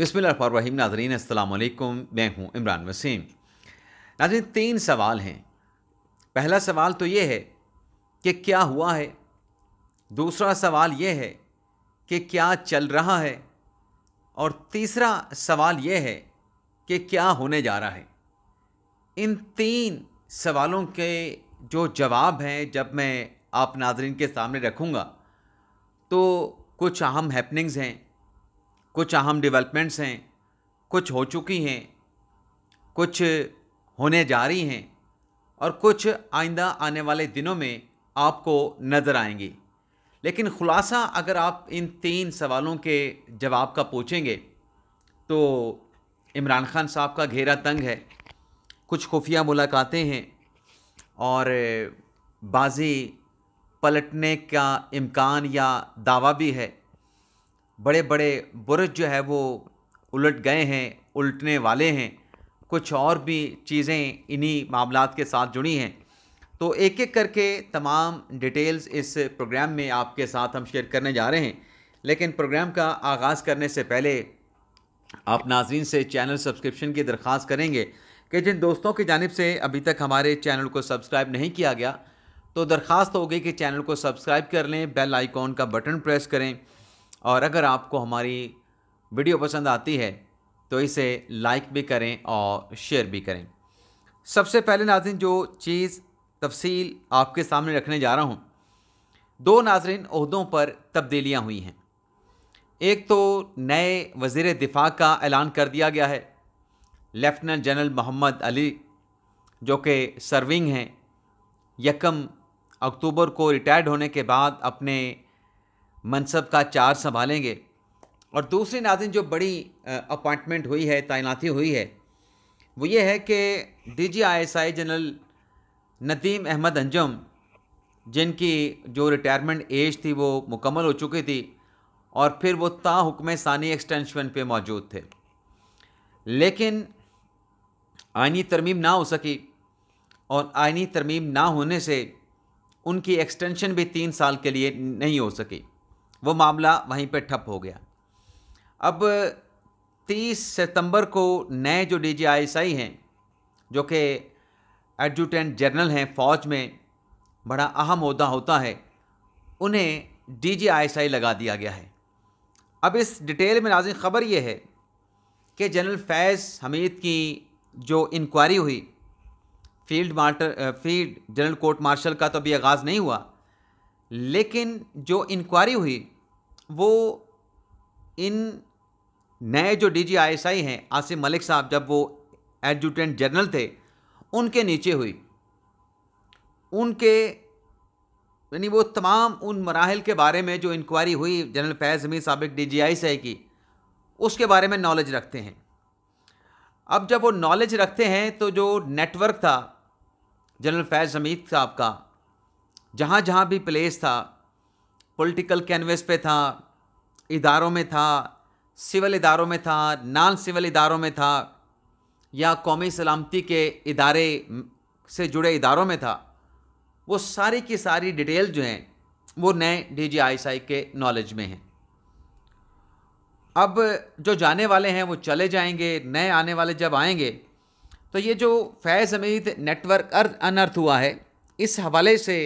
रहीम नाजरीन अल्लाम मैं हूँ इमरान वसीम नाजरीन तीन सवाल हैं पहला सवाल तो ये है कि क्या हुआ है दूसरा सवाल ये है कि क्या चल रहा है और तीसरा सवाल ये है कि क्या होने जा रहा है इन तीन सवालों के जो जवाब हैं जब मैं आप नाजरीन के सामने रखूँगा तो कुछ अहम हैपनिंग्स हैं कुछ अहम डेवलपमेंट्स हैं कुछ हो चुकी हैं कुछ होने जा रही हैं और कुछ आइंदा आने वाले दिनों में आपको नज़र आएंगी लेकिन ख़ुलासा अगर आप इन तीन सवालों के जवाब का पूछेंगे तो इमरान खान साहब का घेरा तंग है कुछ खुफिया मुलाकातें हैं और बाजी पलटने का इम्कान या दावा भी है बड़े बड़े बुरज जो है वो उलट गए हैं उलटने वाले हैं कुछ और भी चीज़ें इन्हीं मामला के साथ जुड़ी हैं तो एक एक करके तमाम डिटेल्स इस प्रोग्राम में आपके साथ हम शेयर करने जा रहे हैं लेकिन प्रोग्राम का आगाज़ करने से पहले आप नाजरन से चैनल सब्सक्रिप्शन की दरख्वास्त करेंगे कि जिन दोस्तों की जानब से अभी तक हमारे चैनल को सब्सक्राइब नहीं किया गया तो दरख्वास्त होगी कि चैनल को सब्सक्राइब कर लें बेल आइकॉन का बटन प्रेस करें और अगर आपको हमारी वीडियो पसंद आती है तो इसे लाइक भी करें और शेयर भी करें सबसे पहले नाजन जो चीज़ तफसील आपके सामने रखने जा रहा हूँ दो नाजरन अहदों पर तब्दीलियाँ हुई हैं एक तो नए वज़ी दिफा का ऐलान कर दिया गया है लेफ्टिनेंट जनरल मोहम्मद अली जो कि सर्विंग हैं यकम अक्टूबर को रिटायर्ड होने के बाद अपने मनसब का चार संभालेंगे और दूसरी नाजिन जो बड़ी अपॉइंटमेंट हुई है तैनाती हुई है वो ये है कि D G I S I general Nadeem Ahmed Anjum जिनकी जो रिटायरमेंट एज थी वो मुकम्मल हो चुकी थी और फिर वो हुक्म सानी एक्सटेंशन पे मौजूद थे लेकिन आइनी तरमीम ना हो सकी और आइनी तरमीम ना होने से उनकी एक्सटेंशन भी तीन साल के लिए नहीं हो सकी वो मामला वहीं पर ठप हो गया अब 30 सितंबर को नए जो D G I I S हैं जो कि एडजुटेंट जनरल हैं फ़ौज में बड़ा अहम अहदा होता है उन्हें D G I I S लगा दिया गया है अब इस डिटेल में नाजिन ख़बर यह है कि जनरल फैज़ हमीद की जो इंक्वायरी हुई field martial field general court martial का तो अभी आगाज़ नहीं हुआ लेकिन जो इंक्वायरी हुई वो इन नए जो डी जी आई एस आई हैं आसिफ मलिक साहब जब वो एडजुटेंट जनरल थे उनके नीचे हुई उनके यानी वो तमाम उन मराहल के बारे में जो इंक्वायरी हुई जनरल फैज़ हमीद सबक डी जी आई आई की उसके बारे में नॉलेज रखते हैं अब जब वो नॉलेज रखते हैं तो जो नेटवर्क था जनरल फैज़ हमीद साहब का जहाँ जहाँ भी प्लेस था पॉलिटिकल कैनवस पे था इदारों में था सिविल इदारों में था नॉन सिविल इदारों में था या कौमी सलामती के इदारे से जुड़े इदारों में था वो सारी की सारी डिटेल जो हैं वो नए डी जी आई आई के नॉलेज में हैं अब जो जाने वाले हैं वो चले जाएंगे नए आने वाले जब आएंगे तो ये जो फैज़ अमीद नेटवर्क अर्थ अनर्थ हुआ है इस हवाले से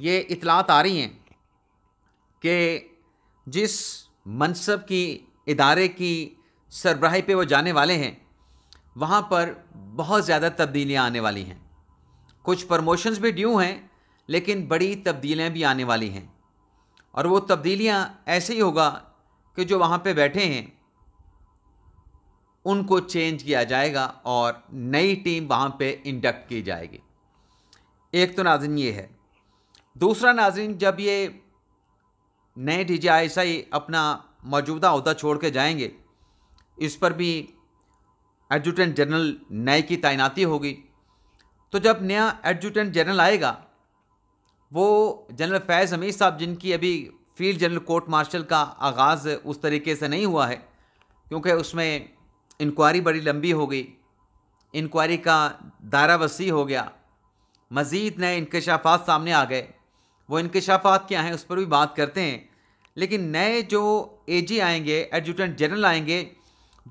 ये इतलात आ रही हैं कि जिस मनसब की इदारे की सरबराही पे वो जाने वाले हैं वहाँ पर बहुत ज़्यादा तब्दीलियाँ आने वाली हैं कुछ प्रमोशंस भी ड्यू हैं लेकिन बड़ी तब्दीलियाँ भी आने वाली हैं और वो तब्दीलियाँ ऐसे ही होगा कि जो वहाँ पे बैठे हैं उनको चेंज किया जाएगा और नई टीम वहाँ पे इंडक्ट की जाएगी एक तो नाजन ये है दूसरा नाजरीन जब ये नए डी जे आई अपना मौजूदा अहदा छोड़ के जाएंगे इस पर भी एडजुटेंट जनरल नए की तैनाती होगी तो जब नया एडजुटेंट जनरल आएगा वो जनरल फैज़ हमीद साहब जिनकी अभी फील्ड जनरल कोर्ट मार्शल का आगाज़ उस तरीके से नहीं हुआ है क्योंकि उसमें इंक्वायरी बड़ी लंबी हो गई इंक्वायरी का दायरा वसी हो गया मज़ीद नए इंकशाफात सामने आ गए वो इनकशाफात क्या हैं उस पर भी बात करते हैं लेकिन नए जो एजी आएंगे एडजुटेंट जनरल आएंगे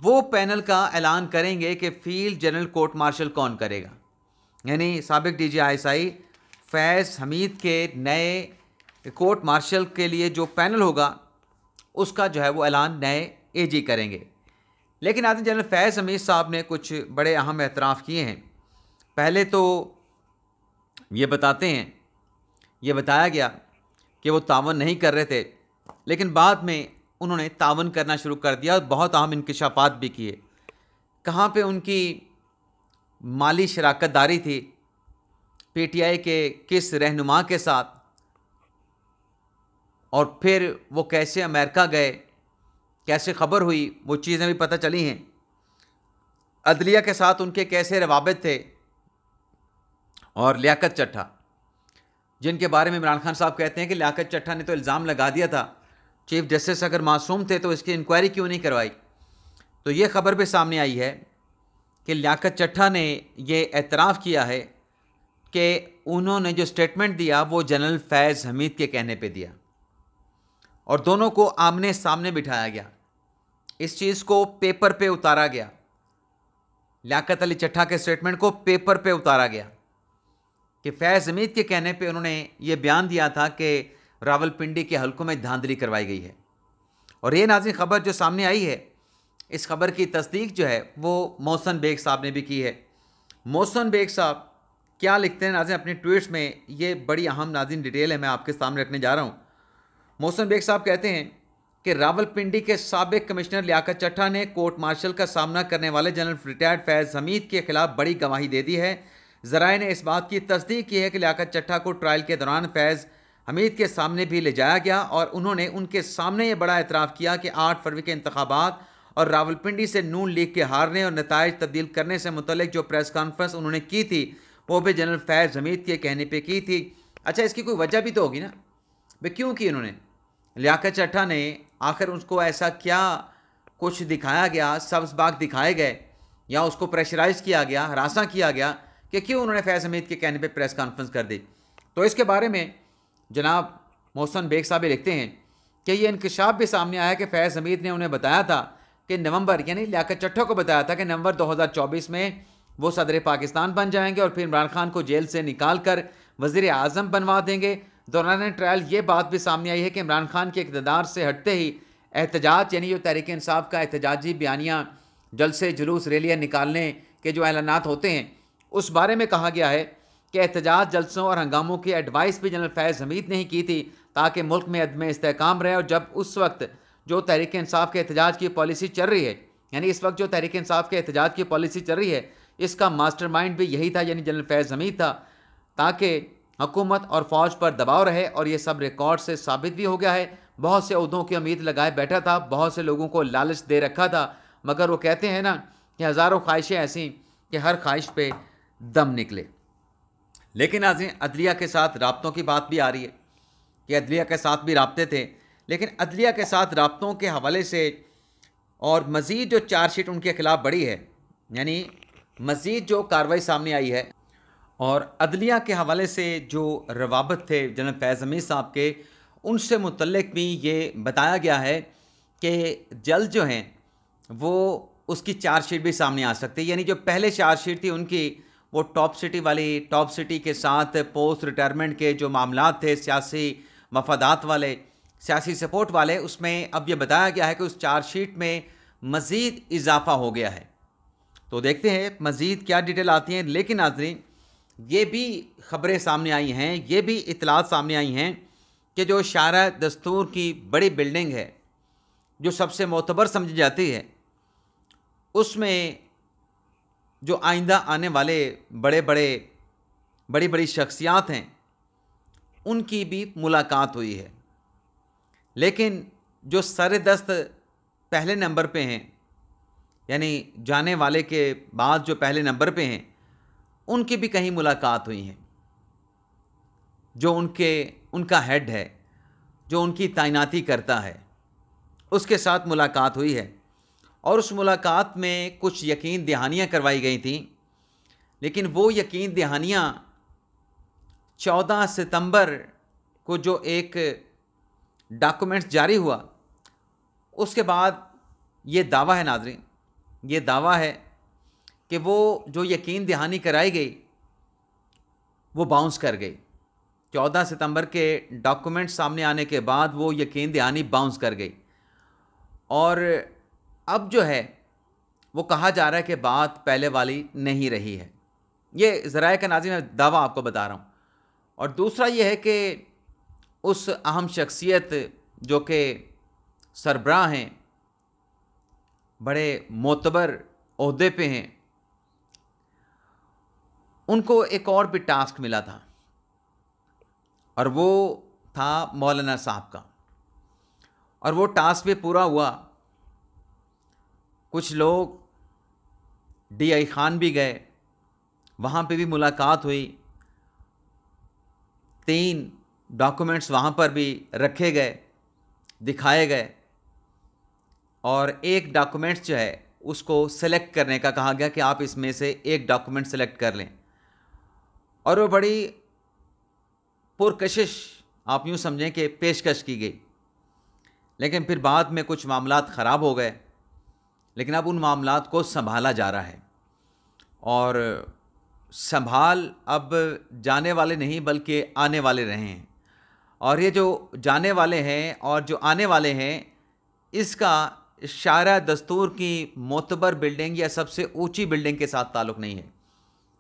वो पैनल का ऐलान करेंगे कि फील्ड जनरल कोर्ट मार्शल कौन करेगा यानी सबक डी जी आई फैज़ हमीद के नए कोर्ट मार्शल के लिए जो पैनल होगा उसका जो है वो ऐलान नए एजी करेंगे लेकिन आदि जनरल फैज़ हमीद साहब ने कुछ बड़े अहम एतराफ़ किए हैं पहले तो ये बताते हैं ये बताया गया कि वो तावन नहीं कर रहे थे लेकिन बाद में उन्होंने तावन करना शुरू कर दिया और बहुत अहम इंकशाफात भी किए कहाँ पे उनकी माली शराकत दारी थी पीटीआई के किस रहनुमा के साथ और फिर वो कैसे अमेरिका गए कैसे खबर हुई वो चीज़ें भी पता चली हैं अदलिया के साथ उनके कैसे रवाबित थे और लियाकत चट्ठा जिनके बारे में इमरान खान साहब कहते हैं कि लियाकत चट्ठा ने तो इल्ज़ाम लगा दिया था चीफ जस्टिस अगर मासूम थे तो इसकी इंक्वायरी क्यों नहीं करवाई तो ये खबर भी सामने आई है कि लियाकत चट्ठा ने यह एतराफ़ किया है कि उन्होंने जो स्टेटमेंट दिया वो जनरल फैज़ हमीद के कहने पर दिया और दोनों को आमने सामने बिठाया गया इस चीज़ को पेपर पे उतारा गया लियाकत अली चट्ठा के स्टेटमेंट को पेपर पे उतारा गया कि फैज़ हमीद के कहने पे उन्होंने ये बयान दिया था कि रावलपिंडी के हलकों में धांधली करवाई गई है और ये नाजिन खबर जो सामने आई है इस खबर की तस्दीक जो है वो मोहसन बेग साहब ने भी की है मोहसन बेग साहब क्या लिखते हैं नाजिन अपने ट्वीट्स में ये बड़ी अहम नाजिन डिटेल है मैं आपके सामने रखने जा रहा हूँ मोहसन बेग साहब कहते हैं कि रावलपिंडी के सबक कमिश्नर लियाकत चट्ठा ने कोर्ट मार्शल का सामना करने वाले जनरल रिटायर्ड फैज़ हमीद के खिलाफ बड़ी गवाही दे दी है जराए ने इस बात की तस्दीक की है कि लियाकत चट्ठा को ट्रायल के दौरान फैज़ हमीद के सामने भी ले जाया गया और उन्होंने उनके सामने ये बड़ा एतराफ़ किया कि आठ फरवरी के इंतबात और रावलपिंडी से नून लीग के हारने और नतज तब्दील करने से मुतल जो प्रेस कॉन्फ्रेंस उन्होंने की थी वो भी जनरल फैज़ हमीद के कहने पर की थी अच्छा इसकी कोई वजह भी तो होगी ना भाई क्यों की उन्होंने लियाकत चट्ठा ने आखिर उसको ऐसा क्या कुछ दिखाया गया सब्ज बाग दिखाए गए या उसको प्रेशराइज किया गया हरासा किया गया कि क्यों उन्होंने फैज़ हमीद के कहने पर प्रेस कॉन्फ्रेंस कर दी तो इसके बारे में जनाब मोहसन बेग साहब लिखते हैं कि ये इंकशाफ भी सामने आया कि फैज़ हमीद ने उन्हें बताया था कि नवंबर यानी लियाकत चट्ठों को बताया था कि नवंबर 2024 में वो सदर पाकिस्तान बन जाएंगे और फिर इमरान खान को जेल से निकाल कर वज़ी अजम बनवा देंगे दौरान ट्रायल ये बात भी सामने आई है कि इमरान खान के इकतदार से हटते ही एहतजाज यानी जो तहरीक इसाफ़ का एहतजाजी बयानियाँ जलसे जुलूस रैलियाँ निकालने के जो ऐलाना होते हैं उस बारे में कहा गया है कि एहतजाज जलसों और हंगामों की एडवाइस भी जनरल फैज़ हमीद ने ही की थी ताकि मुल्क में अदम इसकाम रहे और जब उस वक्त जो तहरीक इंसाफ के एहतजाज की पॉलिसी चल रही है यानी इस वक्त जो तहरीक इंसाफ के एहतजाज की पॉलिसी चल रही है इसका मास्टर माइंड भी यही था यानी जनरल फैज़ हमीद था ताकि हुकूमत और फ़ौज पर दबाव रहे और ये सब रिकॉर्ड से साबित भी हो गया है बहुत से उहदों की उम्मीद लगाए बैठा था बहुत से लोगों को लालच दे रखा था मगर वो कहते हैं ना कि हज़ारों ख्वाहिशें ऐसी कि हर ख्वाहिश पे दम निकले लेकिन आज अदलिया के साथ रबतों की बात भी आ रही है कि अदलिया के साथ भी रबते थे लेकिन अदलिया के साथ रबतों के हवाले से और मज़ीद जो चार्जशीट उनके ख़िलाफ़ बढ़ी है यानी मज़ीद जो कार्रवाई सामने आई है और अदलिया के हवाले से जो रवाबत थे जनरल फैज़ अमीर साहब के उनसे मुतलक भी ये बताया गया है कि जल्द जो हैं वो उसकी चार्जशीट भी सामने आ सकती है यानी जो पहले चार्जशीट थी उनकी वो टॉप सिटी वाली टॉप सिटी के साथ पोस्ट रिटायरमेंट के जो मामला थे सियासी मफादात वाले सियासी सपोर्ट वाले उसमें अब ये बताया गया है कि उस चार्जशीट में मज़ीद इजाफा हो गया है तो देखते हैं मज़ीद क्या डिटेल आती हैं लेकिन नाजरीन ये भी खबरें सामने आई हैं ये भी इतलात सामने आई हैं कि जो शारा दस्तूर की बड़ी बिल्डिंग है जो सबसे मोतबर समझी जाती है उसमें जो आइंदा आने वाले बड़े बड़े बड़ी बड़ी शख्सियात हैं उनकी भी मुलाकात हुई है लेकिन जो सर दस्त पहले नंबर पे हैं यानी जाने वाले के बाद जो पहले नंबर पे हैं उनकी भी कहीं मुलाकात हुई है जो उनके उनका हेड है जो उनकी तैनाती करता है उसके साथ मुलाकात हुई है और उस मुलाकात में कुछ यकीन दहानियाँ करवाई गई थी लेकिन वो यकीन दहानियाँ चौदह सितंबर को जो एक डॉक्यूमेंट्स जारी हुआ उसके बाद ये दावा है नाजरीन ये दावा है कि वो जो यकीन दहानी कराई गई वो बाउंस कर गई चौदह सितंबर के डॉक्यूमेंट्स सामने आने के बाद वो यकीन दहानी बाउंस कर गई और अब जो है वो कहा जा रहा है कि बात पहले वाली नहीं रही है ये ज़रा का नाजी मैं दावा आपको बता रहा हूँ और दूसरा ये है कि उस अहम शख्सियत जो कि सरबराह हैं बड़े मोतबर अहदे पे हैं उनको एक और भी टास्क मिला था और वो था मौलाना साहब का और वो टास्क भी पूरा हुआ कुछ लोग डी आई खान भी गए वहाँ पे भी मुलाकात हुई तीन डॉक्यूमेंट्स वहाँ पर भी रखे गए दिखाए गए और एक डॉक्यूमेंट्स जो है उसको सेलेक्ट करने का कहा गया कि आप इसमें से एक डॉक्यूमेंट सेलेक्ट कर लें और वो बड़ी पुरकशिश आप यूँ समझें कि पेशकश की गई लेकिन फिर बाद में कुछ मामला ख़राब हो गए लेकिन अब उन मामला को संभाला जा रहा है और संभाल अब जाने वाले नहीं बल्कि आने वाले रहे हैं और ये जो जाने वाले हैं और जो आने वाले हैं इसका शारा दस्तूर की मोतबर बिल्डिंग या सबसे ऊंची बिल्डिंग के साथ ताल्लुक़ नहीं है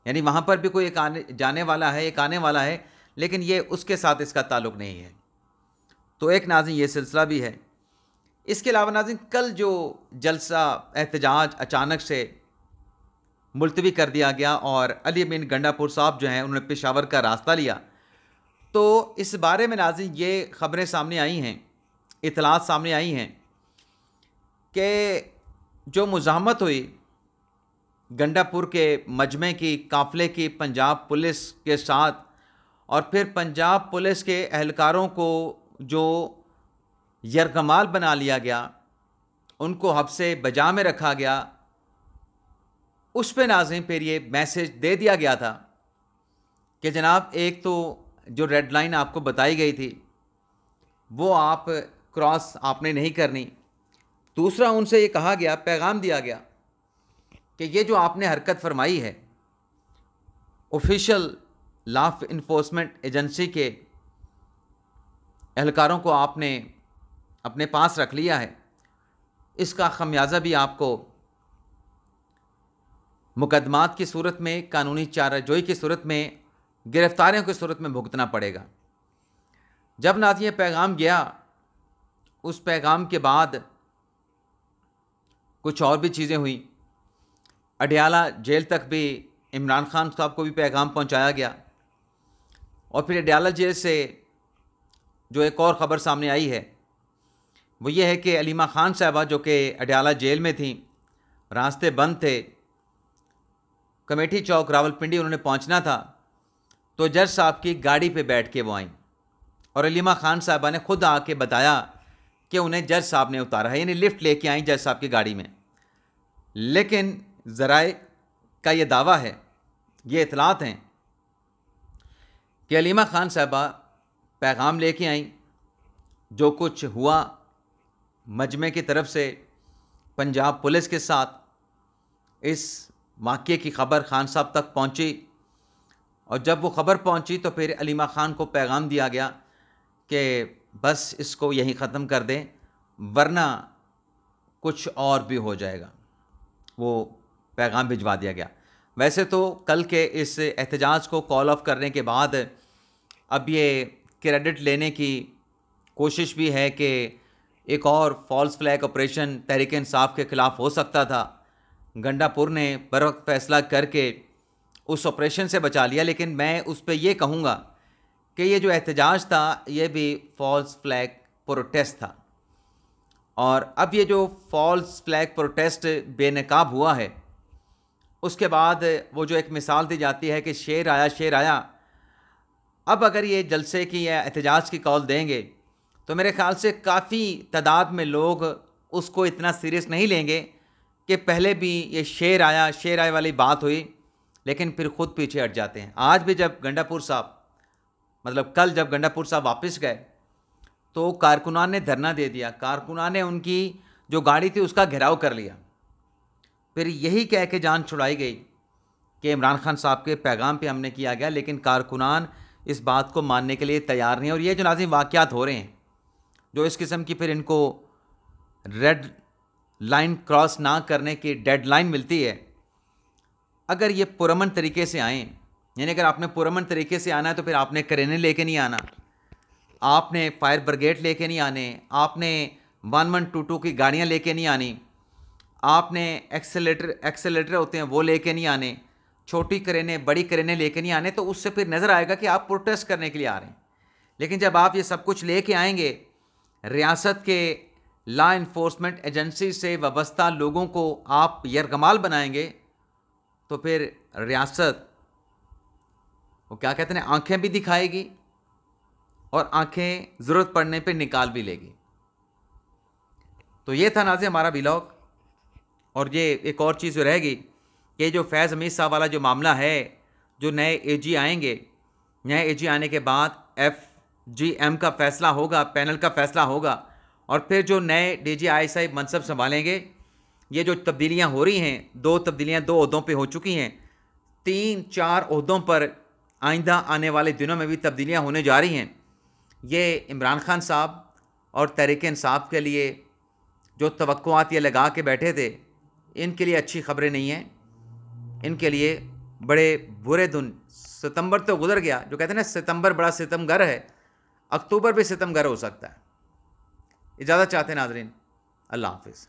यानी वहाँ पर भी कोई एक आने जाने वाला है एक आने वाला है लेकिन ये उसके साथ इसका ताल्लुक़ नहीं है तो एक नाजिन ये सिलसिला भी है इसके अलावा नाजिन कल जो जलसा एहतजाज अचानक से मुलतवी कर दिया गया और अली अमीन गंडापुर साहब जो हैं उन्होंने पेशावर का रास्ता लिया तो इस बारे में नाजिन ये ख़बरें सामने आई हैं इतलात सामने आई हैं कि जो मुजामत हुई गंडापुर के मजमे की काफ़िले की पंजाब पुलिस के साथ और फिर पंजाब पुलिस के अहलकारों को जो यरगमाल बना लिया गया उनको से बजा में रखा गया उस पर नाजिम पर ये मैसेज दे दिया गया था कि जनाब एक तो जो रेड लाइन आपको बताई गई थी वो आप क्रॉस आपने नहीं करनी दूसरा उनसे ये कहा गया पैगाम दिया गया कि ये जो आपने हरकत फरमाई है ऑफिशियल लाफ इन्फोर्समेंट एजेंसी के एहलकारों को आपने अपने पास रख लिया है इसका खमियाजा भी आपको मुकदमात की सूरत में कानूनी चाराजोई की सूरत में गिरफ़्तारियों की सूरत में भुगतना पड़ेगा जब नाथ ये पैगाम गया उस पैगाम के बाद कुछ और भी चीज़ें हुई अडियाला जेल तक भी इमरान खान साहब को भी पैगाम पहुंचाया गया और फिर अडियाला जेल से जो एक और ख़बर सामने आई है वो ये है कि अलीमा ख़ान साहबा जो कि अडयाला जेल में थी रास्ते बंद थे कमेटी चौक रावलपिंडी उन्होंने पहुंचना था तो जज साहब की गाड़ी पे बैठ के वो आईं और अलीमा ख़ान साहबा ने खुद आके बताया कि उन्हें जज साहब ने उतारा है यानी लिफ्ट लेके आई जज साहब की गाड़ी में लेकिन ज़राए का ये दावा है ये इतलात हैं कि अलीमा ख़ान साहबा पैगाम लेके आईं जो कुछ हुआ मजमे की तरफ से पंजाब पुलिस के साथ इस वाक्य की खबर खान साहब तक पहुंची और जब वो ख़बर पहुंची तो फिर अलीमा ख़ान को पैगाम दिया गया कि बस इसको यहीं ख़त्म कर दें वरना कुछ और भी हो जाएगा वो पैगाम भिजवा दिया गया वैसे तो कल के इस एहतजाज को कॉल ऑफ करने के बाद अब ये क्रेडिट लेने की कोशिश भी है कि एक और false flag operation Tehreek Insaf के खिलाफ हो सकता था गंडापुर ने बर वक्त फैसला करके उस ऑपरेशन से बचा लिया लेकिन मैं उस पर यह कहूँगा कि ये जो एहतजाज था ये भी फॉल्स फ्लैग प्रोटेस्ट था और अब ये जो फॉल्स फ्लैग प्रोटेस्ट बेनकाब हुआ है उसके बाद वो जो एक मिसाल दी जाती है कि शेर आया शेर आया अब अगर ये जलसे की या एहतजाज की कॉल देंगे तो मेरे ख्याल से काफ़ी तादाद में लोग उसको इतना सीरियस नहीं लेंगे कि पहले भी ये शेर आया शेर आए वाली बात हुई लेकिन फिर खुद पीछे हट जाते हैं आज भी जब गंडापुर साहब मतलब कल जब गंडापुर साहब वापस गए तो कारकुनान ने धरना दे दिया कारकुनान ने उनकी जो गाड़ी थी उसका घेराव कर लिया फिर यही कह के जान छुड़ाई गई कि इमरान खान साहब के पैगाम पे हमने किया गया लेकिन कारकुनान इस बात को मानने के लिए तैयार नहीं और ये जो नाजिम वाक़ हो रहे हैं जो इस किस्म की फिर इनको रेड लाइन क्रॉस ना करने की डेड लाइन मिलती है अगर ये पुरमन तरीके से आएँ यानी अगर आपने पुरमन तरीके से आना है तो फिर आपने करेने लेके नहीं आना आपने फायर ब्रिगेड लेके नहीं आने आपने वन वन टू टू की गाड़ियाँ लेके नहीं आनी आपने एक्सेलेटर एक्सेलेटर होते हैं वो लेके नहीं आने छोटी करेने बड़ी करेने लेके नहीं आने तो उससे फिर नज़र आएगा कि आप प्रोटेस्ट करने के लिए आ रहे हैं लेकिन जब आप ये सब कुछ लेके आएंगे रियासत के ला इन्फोर्समेंट एजेंसी से वाबस्ता लोगों को आप यरगमाल बनाएंगे तो फिर रियासत वो क्या कहते हैं आंखें भी दिखाएगी और आंखें ज़रूरत पड़ने पे निकाल भी लेगी तो ये था नाजे हमारा ब्लॉग और ये एक और चीज़ रहेगी कि जो फैज़ अमीर साहब वाला जो मामला है जो नए एजी आएंगे नए एजी आने के बाद एफ़ जीएम का फैसला होगा पैनल का फैसला होगा और फिर जो नए डी जी आई साहब मनसब संभालेंगे ये जो तब्दीलियां हो रही हैं दो तब्दीलियां दो अहदों पे हो चुकी हैं तीन चार अहदों पर आइंदा आने वाले दिनों में भी तब्दीलियां होने जा रही हैं ये इमरान खान साहब और तहरीक इंसाफ के लिए जो तवक़ात ये लगा के बैठे थे इनके लिए अच्छी खबरें नहीं हैं इनके लिए बड़े बुरे दिन सितंबर तो गुजर गया जो कहते हैं ना सितंबर बड़ा सितमगर है अक्टूबर भी सितमगर हो सकता है इजाज़त चाहते हैं नाजरीन अल्लाह हाफिज़